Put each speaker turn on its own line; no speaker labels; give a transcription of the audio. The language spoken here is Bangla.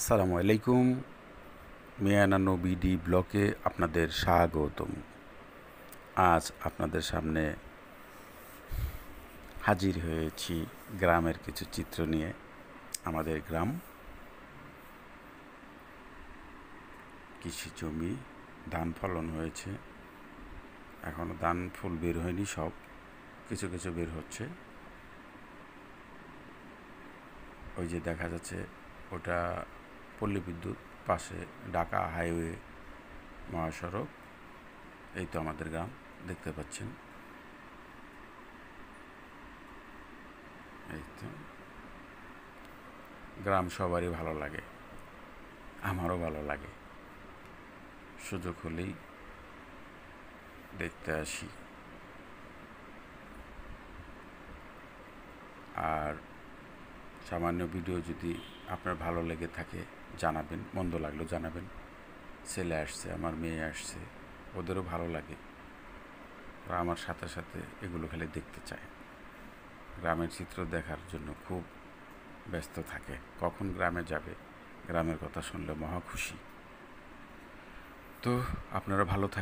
আসসালামু আলাইকুম মিয়ানা বিডি ব্লকে আপনাদের স্বাগতম আজ আপনাদের সামনে হাজির হয়েছি গ্রামের কিছু চিত্র নিয়ে আমাদের গ্রাম কৃষি জমি ধান ফলন হয়েছে এখনও ধান ফুল বের হয়নি সব কিছু কিছু বের হচ্ছে ওই যে দেখা যাচ্ছে ওটা পল্লী বিদ্যুৎ পাশে ঢাকা হাইওয়ে মহাসড়ক এই তো আমাদের গ্রাম দেখতে পাচ্ছেন এই তো গ্রাম সবারই ভালো লাগে আমারও ভালো লাগে সুযোগ হলেই দেখতে আসি আর সামান্য ভিডিও যদি আপনার ভালো লেগে থাকে জানাবেন মন্দ লাগলেও জানাবেন ছেলে আসছে আমার মেয়ে আসছে ওদেরও ভালো লাগে ওরা আমার সাথে সাথে এগুলো খেলে দেখতে চায় গ্রামের চিত্র দেখার জন্য খুব ব্যস্ত থাকে কখন গ্রামে যাবে গ্রামের কথা শুনলে মহা খুশি তো আপনারা ভালো